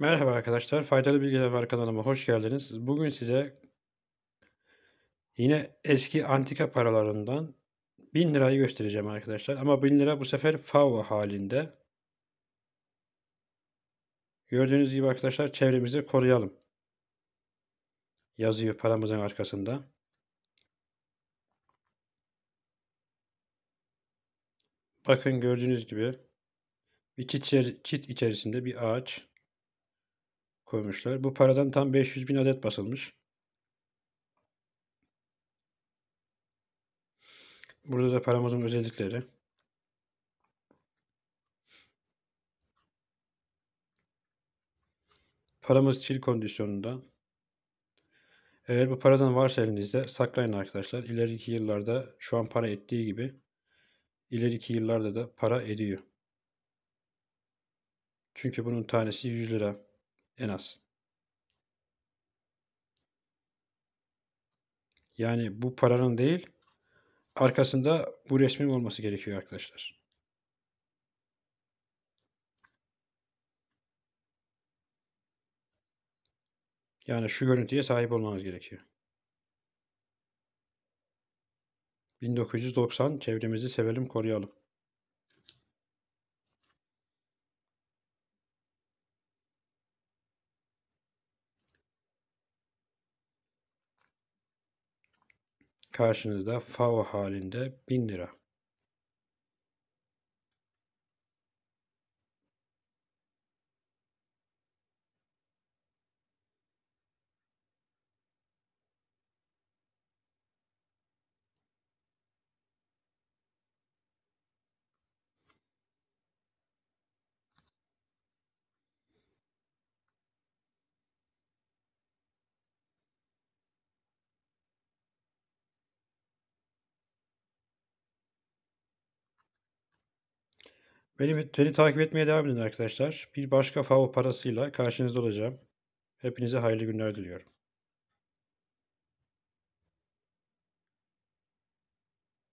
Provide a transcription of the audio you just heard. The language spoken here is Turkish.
Merhaba arkadaşlar, Faydalı Bilgiler Var kanalıma hoş geldiniz. Bugün size yine eski antika paralarından 1000 lirayı göstereceğim arkadaşlar. Ama 1000 lira bu sefer FAVO halinde. Gördüğünüz gibi arkadaşlar çevremizi koruyalım. Yazıyor paramızın arkasında. Bakın gördüğünüz gibi bir çit içerisinde bir ağaç koymuşlar. Bu paradan tam 500 bin adet basılmış. Burada da paramızın özellikleri. Paramız çil kondisyonunda. Eğer bu paradan varsa elinizde saklayın arkadaşlar. İleriki yıllarda şu an para ettiği gibi ileriki yıllarda da para ediyor. Çünkü bunun tanesi 100 lira. En az. Yani bu paranın değil, arkasında bu resmin olması gerekiyor arkadaşlar. Yani şu görüntüye sahip olmanız gerekiyor. 1990 çevremizi sevelim koruyalım. karşınızda FAO halinde 1000 lira. Beni, beni takip etmeye devam edin arkadaşlar. Bir başka favo parasıyla karşınızda olacağım. Hepinize hayırlı günler diliyorum.